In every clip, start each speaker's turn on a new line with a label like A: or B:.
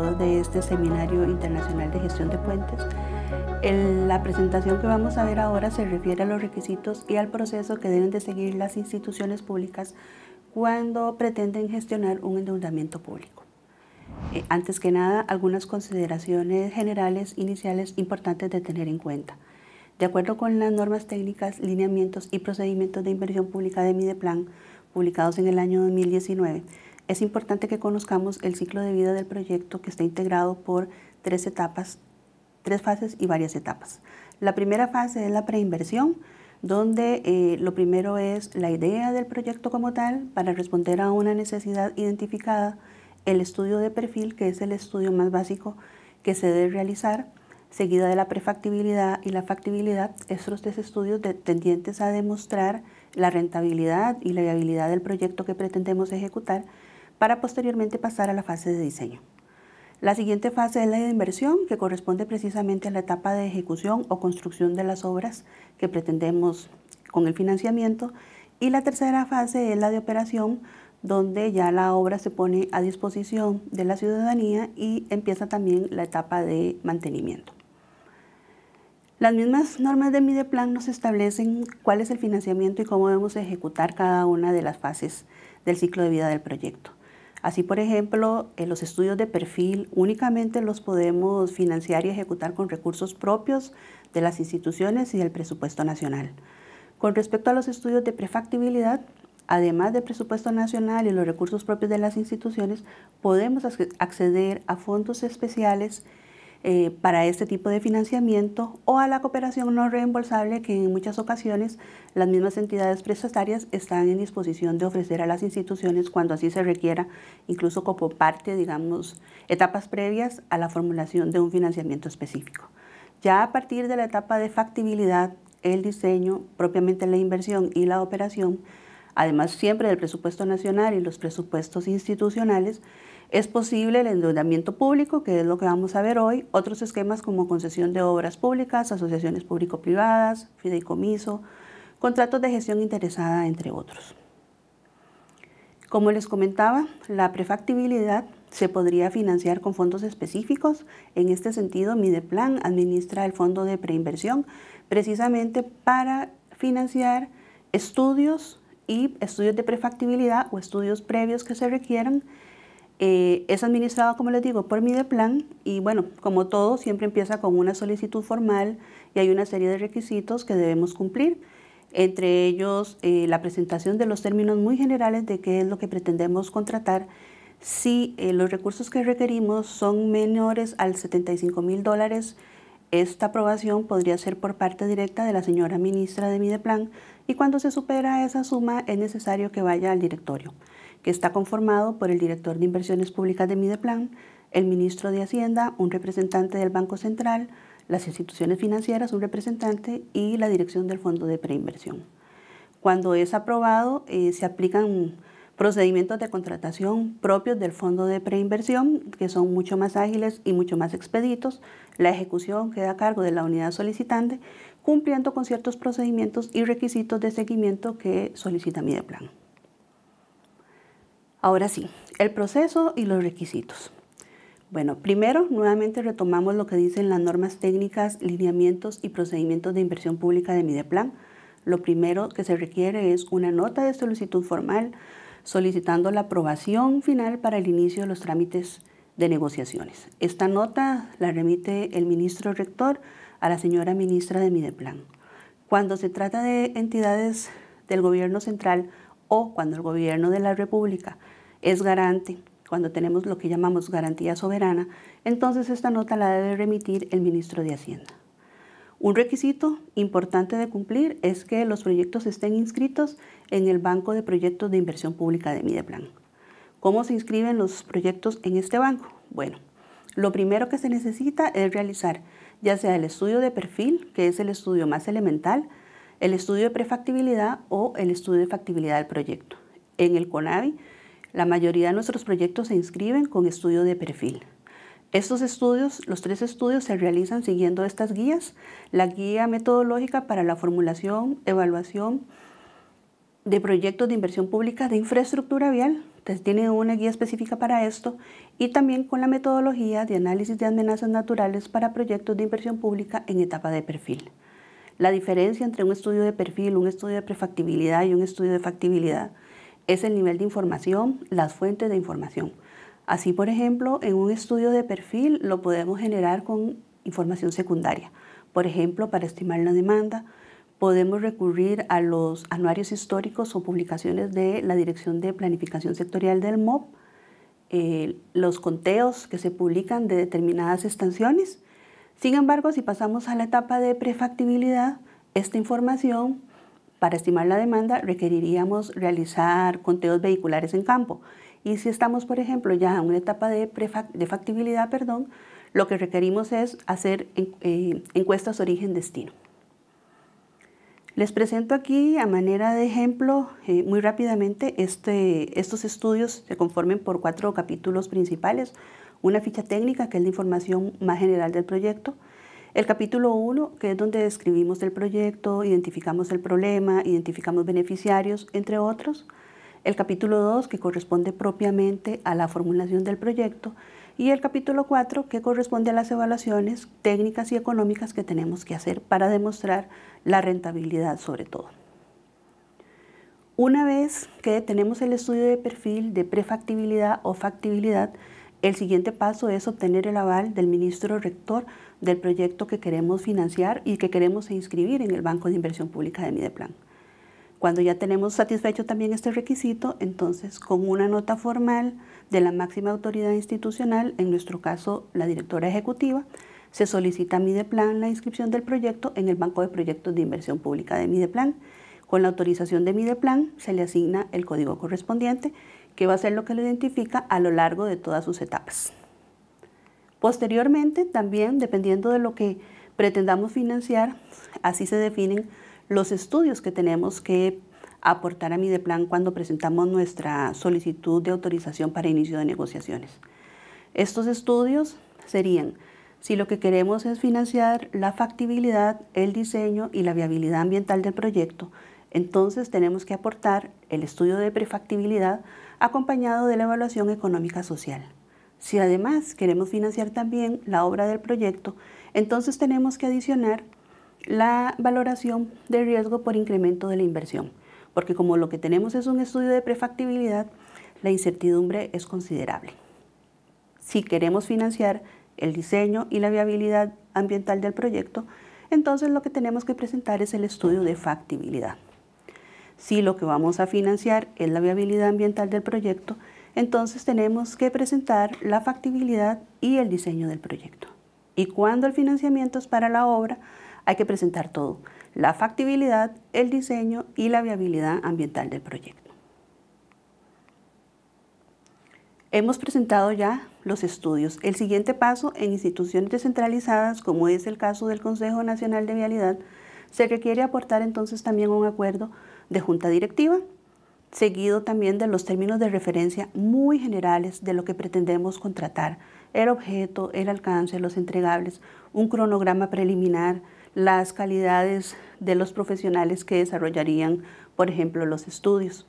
A: de este Seminario Internacional de Gestión de Puentes. la presentación que vamos a ver ahora se refiere a los requisitos y al proceso que deben de seguir las instituciones públicas cuando pretenden gestionar un endeudamiento público. Eh, antes que nada, algunas consideraciones generales iniciales importantes de tener en cuenta. De acuerdo con las normas técnicas, lineamientos y procedimientos de inversión pública de Mideplan, publicados en el año 2019, es importante que conozcamos el ciclo de vida del proyecto que está integrado por tres etapas, tres fases y varias etapas. La primera fase es la preinversión, donde eh, lo primero es la idea del proyecto como tal para responder a una necesidad identificada, el estudio de perfil, que es el estudio más básico que se debe realizar, seguida de la prefactibilidad y la factibilidad, estos tres estudios tendientes a demostrar la rentabilidad y la viabilidad del proyecto que pretendemos ejecutar, para posteriormente pasar a la fase de diseño. La siguiente fase es la de inversión, que corresponde precisamente a la etapa de ejecución o construcción de las obras que pretendemos con el financiamiento. Y la tercera fase es la de operación, donde ya la obra se pone a disposición de la ciudadanía y empieza también la etapa de mantenimiento. Las mismas normas de Mideplan nos establecen cuál es el financiamiento y cómo debemos ejecutar cada una de las fases del ciclo de vida del proyecto. Así, por ejemplo, los estudios de perfil únicamente los podemos financiar y ejecutar con recursos propios de las instituciones y del presupuesto nacional. Con respecto a los estudios de prefactibilidad, además del presupuesto nacional y los recursos propios de las instituciones, podemos acceder a fondos especiales eh, para este tipo de financiamiento o a la cooperación no reembolsable que en muchas ocasiones las mismas entidades prestatarias están en disposición de ofrecer a las instituciones cuando así se requiera, incluso como parte, digamos, etapas previas a la formulación de un financiamiento específico. Ya a partir de la etapa de factibilidad, el diseño, propiamente la inversión y la operación, además siempre del presupuesto nacional y los presupuestos institucionales, es posible el endeudamiento público, que es lo que vamos a ver hoy, otros esquemas como concesión de obras públicas, asociaciones público-privadas, fideicomiso, contratos de gestión interesada, entre otros. Como les comentaba, la prefactibilidad se podría financiar con fondos específicos. En este sentido, Mideplan administra el fondo de preinversión precisamente para financiar estudios y estudios de prefactibilidad o estudios previos que se requieran eh, es administrado, como les digo, por Mideplan y bueno, como todo, siempre empieza con una solicitud formal y hay una serie de requisitos que debemos cumplir, entre ellos eh, la presentación de los términos muy generales de qué es lo que pretendemos contratar, si eh, los recursos que requerimos son menores al 75 mil dólares, esta aprobación podría ser por parte directa de la señora ministra de Mideplan y cuando se supera esa suma es necesario que vaya al directorio que está conformado por el director de inversiones públicas de Mideplan, el ministro de Hacienda, un representante del Banco Central, las instituciones financieras, un representante y la dirección del Fondo de Preinversión. Cuando es aprobado, eh, se aplican procedimientos de contratación propios del Fondo de Preinversión, que son mucho más ágiles y mucho más expeditos. La ejecución queda a cargo de la unidad solicitante, cumpliendo con ciertos procedimientos y requisitos de seguimiento que solicita Mideplan. Ahora sí, el proceso y los requisitos. Bueno, primero, nuevamente retomamos lo que dicen las normas técnicas, lineamientos y procedimientos de inversión pública de Mideplan. Lo primero que se requiere es una nota de solicitud formal solicitando la aprobación final para el inicio de los trámites de negociaciones. Esta nota la remite el ministro rector a la señora ministra de Mideplan. Cuando se trata de entidades del gobierno central o cuando el gobierno de la República es garante cuando tenemos lo que llamamos garantía soberana, entonces esta nota la debe remitir el ministro de Hacienda. Un requisito importante de cumplir es que los proyectos estén inscritos en el Banco de Proyectos de Inversión Pública de Mideplan. ¿Cómo se inscriben los proyectos en este banco? Bueno, lo primero que se necesita es realizar ya sea el estudio de perfil, que es el estudio más elemental, el estudio de prefactibilidad o el estudio de factibilidad del proyecto. En el CONAVI la mayoría de nuestros proyectos se inscriben con estudio de perfil. Estos estudios, los tres estudios, se realizan siguiendo estas guías. La guía metodológica para la formulación, evaluación de proyectos de inversión pública de infraestructura vial, entonces pues, tiene una guía específica para esto, y también con la metodología de análisis de amenazas naturales para proyectos de inversión pública en etapa de perfil. La diferencia entre un estudio de perfil, un estudio de prefactibilidad y un estudio de factibilidad es el nivel de información, las fuentes de información. Así, por ejemplo, en un estudio de perfil lo podemos generar con información secundaria. Por ejemplo, para estimar la demanda, podemos recurrir a los anuarios históricos o publicaciones de la Dirección de Planificación Sectorial del MOB, eh, los conteos que se publican de determinadas estaciones. Sin embargo, si pasamos a la etapa de prefactibilidad, esta información para estimar la demanda requeriríamos realizar conteos vehiculares en campo y si estamos, por ejemplo, ya en una etapa de, factibilidad, perdón, lo que requerimos es hacer eh, encuestas origen-destino. Les presento aquí a manera de ejemplo eh, muy rápidamente este, estos estudios se conformen por cuatro capítulos principales, una ficha técnica que es la información más general del proyecto, el capítulo 1, que es donde describimos el proyecto, identificamos el problema, identificamos beneficiarios, entre otros. El capítulo 2, que corresponde propiamente a la formulación del proyecto. Y el capítulo 4, que corresponde a las evaluaciones técnicas y económicas que tenemos que hacer para demostrar la rentabilidad sobre todo. Una vez que tenemos el estudio de perfil de prefactibilidad o factibilidad, el siguiente paso es obtener el aval del ministro rector del proyecto que queremos financiar y que queremos inscribir en el Banco de Inversión Pública de Mideplan. Cuando ya tenemos satisfecho también este requisito, entonces con una nota formal de la máxima autoridad institucional, en nuestro caso la directora ejecutiva, se solicita a Mideplan la inscripción del proyecto en el Banco de Proyectos de Inversión Pública de Mideplan. Con la autorización de Mideplan se le asigna el código correspondiente que va a ser lo que lo identifica a lo largo de todas sus etapas. Posteriormente, también, dependiendo de lo que pretendamos financiar, así se definen los estudios que tenemos que aportar a mi de plan cuando presentamos nuestra solicitud de autorización para inicio de negociaciones. Estos estudios serían si lo que queremos es financiar la factibilidad, el diseño y la viabilidad ambiental del proyecto, entonces tenemos que aportar el estudio de prefactibilidad acompañado de la evaluación económica social. Si además queremos financiar también la obra del proyecto, entonces tenemos que adicionar la valoración de riesgo por incremento de la inversión, porque como lo que tenemos es un estudio de prefactibilidad, la incertidumbre es considerable. Si queremos financiar el diseño y la viabilidad ambiental del proyecto, entonces lo que tenemos que presentar es el estudio de factibilidad. Si lo que vamos a financiar es la viabilidad ambiental del proyecto, entonces tenemos que presentar la factibilidad y el diseño del proyecto. Y cuando el financiamiento es para la obra, hay que presentar todo, la factibilidad, el diseño y la viabilidad ambiental del proyecto. Hemos presentado ya los estudios. El siguiente paso en instituciones descentralizadas, como es el caso del Consejo Nacional de Vialidad, se requiere aportar entonces también un acuerdo de junta directiva, seguido también de los términos de referencia muy generales de lo que pretendemos contratar, el objeto, el alcance, los entregables, un cronograma preliminar, las calidades de los profesionales que desarrollarían, por ejemplo, los estudios.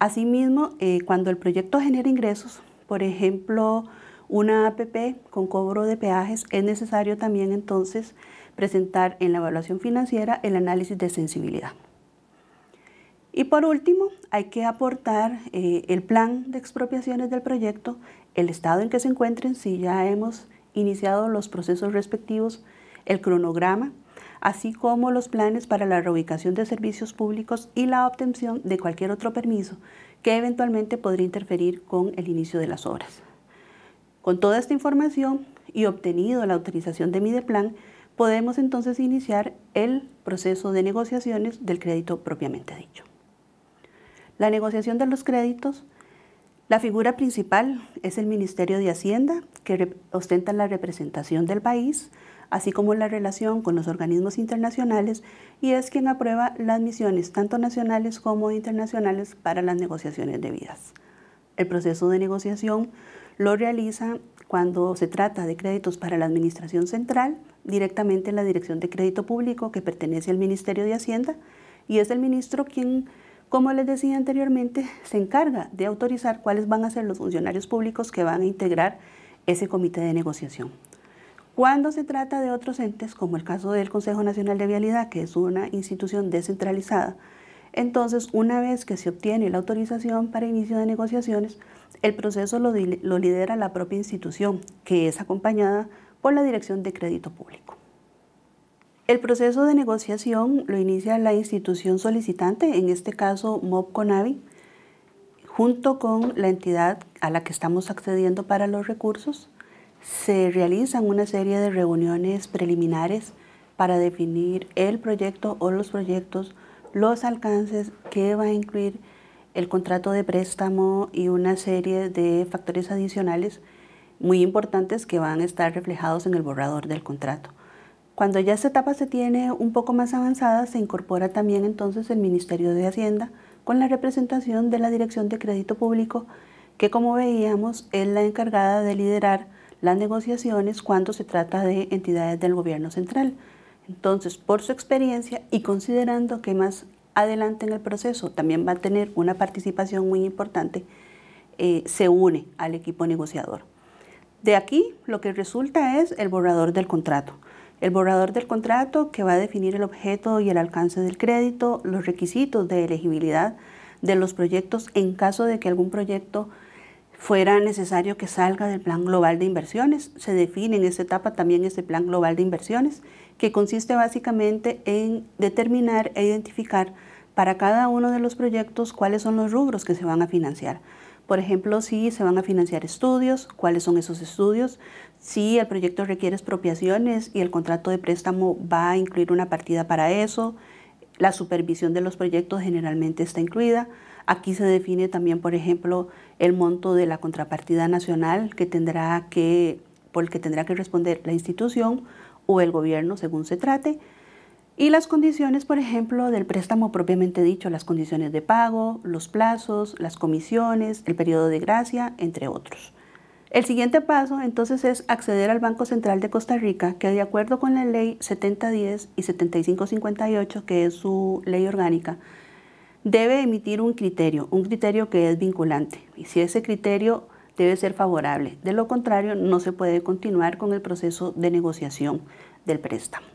A: Asimismo, eh, cuando el proyecto genera ingresos, por ejemplo, una APP con cobro de peajes, es necesario también entonces presentar en la evaluación financiera el análisis de sensibilidad. Y por último, hay que aportar eh, el plan de expropiaciones del proyecto, el estado en que se encuentren, si ya hemos iniciado los procesos respectivos, el cronograma, así como los planes para la reubicación de servicios públicos y la obtención de cualquier otro permiso que eventualmente podría interferir con el inicio de las obras. Con toda esta información y obtenido la autorización de Mideplan, podemos entonces iniciar el proceso de negociaciones del crédito propiamente dicho. La negociación de los créditos, la figura principal es el Ministerio de Hacienda, que ostenta la representación del país, así como la relación con los organismos internacionales, y es quien aprueba las misiones tanto nacionales como internacionales para las negociaciones debidas. El proceso de negociación lo realiza cuando se trata de créditos para la Administración Central, directamente en la Dirección de Crédito Público que pertenece al Ministerio de Hacienda, y es el ministro quien como les decía anteriormente, se encarga de autorizar cuáles van a ser los funcionarios públicos que van a integrar ese comité de negociación. Cuando se trata de otros entes, como el caso del Consejo Nacional de Vialidad, que es una institución descentralizada, entonces una vez que se obtiene la autorización para inicio de negociaciones, el proceso lo, lidera la propia institución, que es acompañada por la Dirección de Crédito Público. El proceso de negociación lo inicia la institución solicitante, en este caso MOB Conavi, junto con la entidad a la que estamos accediendo para los recursos. Se realizan una serie de reuniones preliminares para definir el proyecto o los proyectos, los alcances, que va a incluir el contrato de préstamo y una serie de factores adicionales muy importantes que van a estar reflejados en el borrador del contrato. Cuando ya esta etapa se tiene un poco más avanzada, se incorpora también entonces el Ministerio de Hacienda con la representación de la Dirección de Crédito Público, que como veíamos es la encargada de liderar las negociaciones cuando se trata de entidades del gobierno central. Entonces, por su experiencia y considerando que más adelante en el proceso también va a tener una participación muy importante, eh, se une al equipo negociador. De aquí lo que resulta es el borrador del contrato el borrador del contrato que va a definir el objeto y el alcance del crédito, los requisitos de elegibilidad de los proyectos en caso de que algún proyecto fuera necesario que salga del plan global de inversiones. Se define en esta etapa también ese plan global de inversiones, que consiste básicamente en determinar e identificar para cada uno de los proyectos cuáles son los rubros que se van a financiar. Por ejemplo, si se van a financiar estudios, cuáles son esos estudios, si el proyecto requiere expropiaciones y el contrato de préstamo va a incluir una partida para eso, la supervisión de los proyectos generalmente está incluida. Aquí se define también, por ejemplo, el monto de la contrapartida nacional que tendrá por el que tendrá que responder la institución o el gobierno según se trate. Y las condiciones, por ejemplo, del préstamo propiamente dicho, las condiciones de pago, los plazos, las comisiones, el periodo de gracia, entre otros. El siguiente paso entonces es acceder al Banco Central de Costa Rica, que de acuerdo con la ley 7010 y 7558, que es su ley orgánica, debe emitir un criterio, un criterio que es vinculante. Y si ese criterio debe ser favorable, de lo contrario no se puede continuar con el proceso de negociación del préstamo.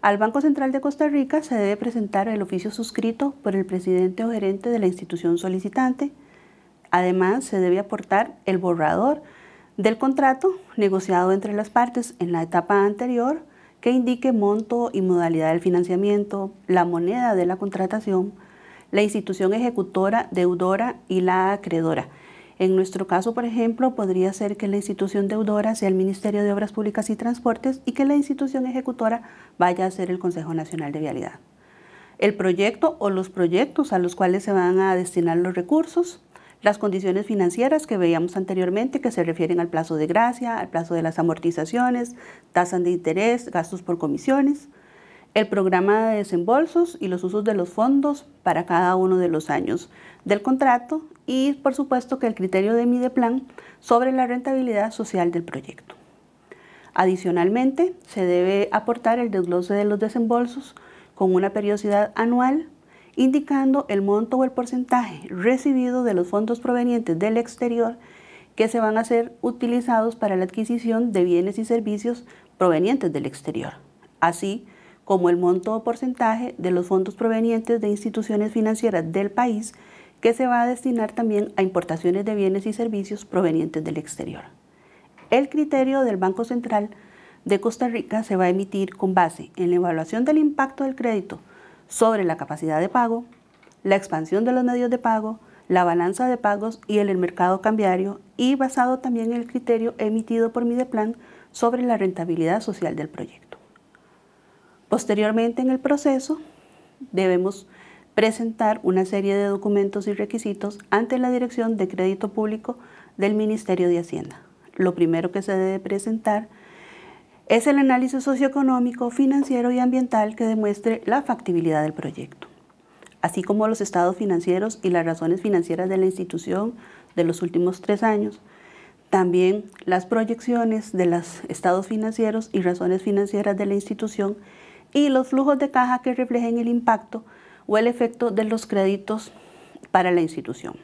A: Al Banco Central de Costa Rica se debe presentar el oficio suscrito por el presidente o gerente de la institución solicitante. Además, se debe aportar el borrador del contrato negociado entre las partes en la etapa anterior que indique monto y modalidad del financiamiento, la moneda de la contratación, la institución ejecutora, deudora y la acreedora. En nuestro caso, por ejemplo, podría ser que la institución deudora sea el Ministerio de Obras Públicas y Transportes y que la institución ejecutora vaya a ser el Consejo Nacional de Vialidad. El proyecto o los proyectos a los cuales se van a destinar los recursos, las condiciones financieras que veíamos anteriormente que se refieren al plazo de gracia, al plazo de las amortizaciones, tasas de interés, gastos por comisiones, el programa de desembolsos y los usos de los fondos para cada uno de los años del contrato y por supuesto que el criterio de Mideplan sobre la rentabilidad social del proyecto. Adicionalmente, se debe aportar el desglose de los desembolsos con una periodicidad anual indicando el monto o el porcentaje recibido de los fondos provenientes del exterior que se van a ser utilizados para la adquisición de bienes y servicios provenientes del exterior, así como el monto o porcentaje de los fondos provenientes de instituciones financieras del país que se va a destinar también a importaciones de bienes y servicios provenientes del exterior. El criterio del Banco Central de Costa Rica se va a emitir con base en la evaluación del impacto del crédito sobre la capacidad de pago, la expansión de los medios de pago, la balanza de pagos y el, el mercado cambiario y basado también en el criterio emitido por Mideplan sobre la rentabilidad social del proyecto. Posteriormente en el proceso debemos presentar una serie de documentos y requisitos ante la Dirección de Crédito Público del Ministerio de Hacienda. Lo primero que se debe presentar es el análisis socioeconómico, financiero y ambiental que demuestre la factibilidad del proyecto, así como los estados financieros y las razones financieras de la institución de los últimos tres años, también las proyecciones de los estados financieros y razones financieras de la institución y los flujos de caja que reflejen el impacto o el efecto de los créditos para la institución.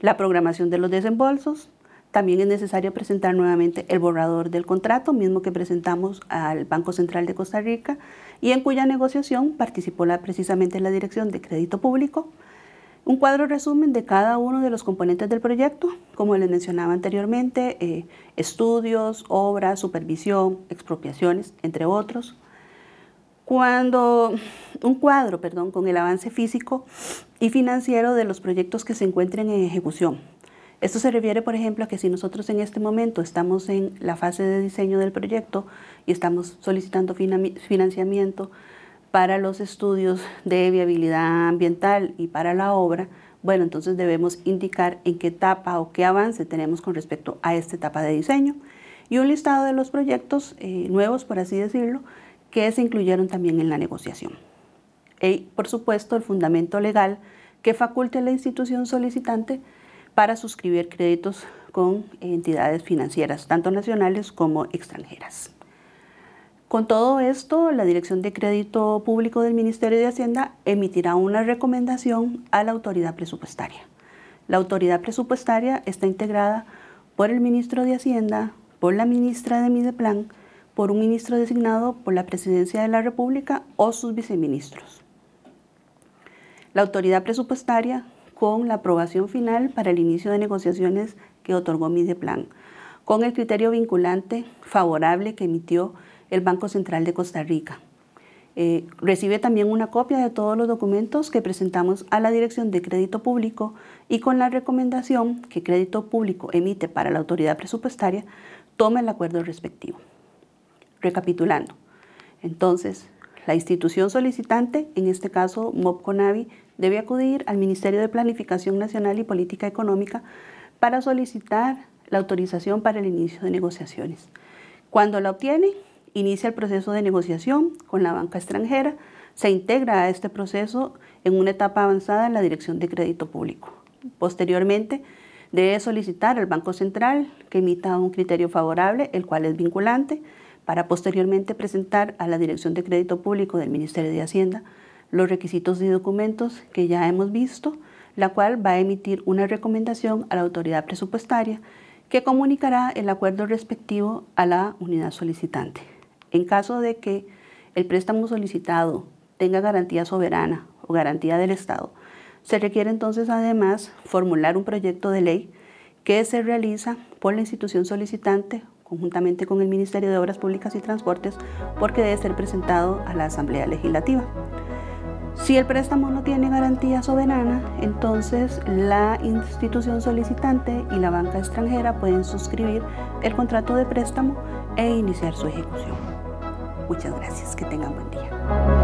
A: La programación de los desembolsos. También es necesario presentar nuevamente el borrador del contrato, mismo que presentamos al Banco Central de Costa Rica y en cuya negociación participó precisamente la Dirección de Crédito Público. Un cuadro resumen de cada uno de los componentes del proyecto, como les mencionaba anteriormente, eh, estudios, obras, supervisión, expropiaciones, entre otros cuando un cuadro, perdón, con el avance físico y financiero de los proyectos que se encuentren en ejecución. Esto se refiere, por ejemplo, a que si nosotros en este momento estamos en la fase de diseño del proyecto y estamos solicitando financiamiento para los estudios de viabilidad ambiental y para la obra, bueno, entonces debemos indicar en qué etapa o qué avance tenemos con respecto a esta etapa de diseño y un listado de los proyectos eh, nuevos, por así decirlo, que se incluyeron también en la negociación. Y, por supuesto, el fundamento legal que faculte a la institución solicitante para suscribir créditos con entidades financieras, tanto nacionales como extranjeras. Con todo esto, la Dirección de Crédito Público del Ministerio de Hacienda emitirá una recomendación a la autoridad presupuestaria. La autoridad presupuestaria está integrada por el ministro de Hacienda, por la ministra de Mideplan, por un ministro designado por la Presidencia de la República o sus viceministros. La autoridad presupuestaria con la aprobación final para el inicio de negociaciones que otorgó Mideplan, con el criterio vinculante favorable que emitió el Banco Central de Costa Rica. Eh, recibe también una copia de todos los documentos que presentamos a la Dirección de Crédito Público y con la recomendación que Crédito Público emite para la autoridad presupuestaria, tome el acuerdo respectivo. Recapitulando, entonces, la institución solicitante, en este caso MOPCONAVI, debe acudir al Ministerio de Planificación Nacional y Política Económica para solicitar la autorización para el inicio de negociaciones. Cuando la obtiene, inicia el proceso de negociación con la banca extranjera, se integra a este proceso en una etapa avanzada en la Dirección de Crédito Público. Posteriormente, debe solicitar al Banco Central que emita un criterio favorable, el cual es vinculante, para posteriormente presentar a la Dirección de Crédito Público del Ministerio de Hacienda los requisitos y documentos que ya hemos visto, la cual va a emitir una recomendación a la autoridad presupuestaria que comunicará el acuerdo respectivo a la unidad solicitante. En caso de que el préstamo solicitado tenga garantía soberana o garantía del Estado, se requiere entonces además formular un proyecto de ley que se realiza por la institución solicitante conjuntamente con el Ministerio de Obras Públicas y Transportes, porque debe ser presentado a la Asamblea Legislativa. Si el préstamo no tiene garantía soberana, entonces la institución solicitante y la banca extranjera pueden suscribir el contrato de préstamo e iniciar su ejecución. Muchas gracias, que tengan buen día.